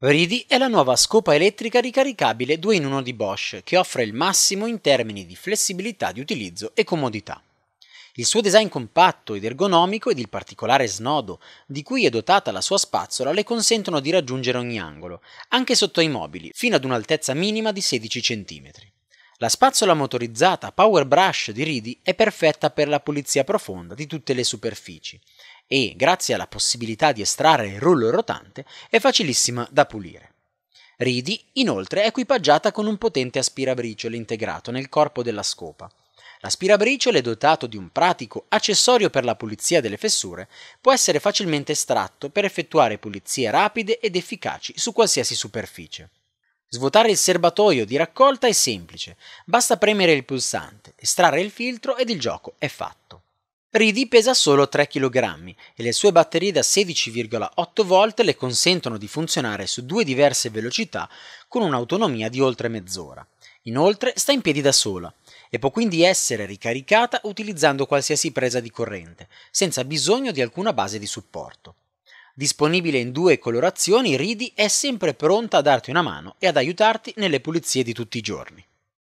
Ridi è la nuova scopa elettrica ricaricabile 2 in 1 di Bosch che offre il massimo in termini di flessibilità di utilizzo e comodità. Il suo design compatto ed ergonomico ed il particolare snodo di cui è dotata la sua spazzola le consentono di raggiungere ogni angolo, anche sotto i mobili, fino ad un'altezza minima di 16 cm. La spazzola motorizzata Power Brush di Ridi è perfetta per la pulizia profonda di tutte le superfici e, grazie alla possibilità di estrarre il rullo rotante, è facilissima da pulire. Ridi, inoltre, è equipaggiata con un potente aspirabriciole integrato nel corpo della scopa. L'aspirabriciole, dotato di un pratico accessorio per la pulizia delle fessure, può essere facilmente estratto per effettuare pulizie rapide ed efficaci su qualsiasi superficie. Svuotare il serbatoio di raccolta è semplice, basta premere il pulsante, estrarre il filtro ed il gioco è fatto. Reedy pesa solo 3 kg e le sue batterie da 16,8 volt le consentono di funzionare su due diverse velocità con un'autonomia di oltre mezz'ora. Inoltre sta in piedi da sola e può quindi essere ricaricata utilizzando qualsiasi presa di corrente, senza bisogno di alcuna base di supporto. Disponibile in due colorazioni, Ridi è sempre pronta a darti una mano e ad aiutarti nelle pulizie di tutti i giorni.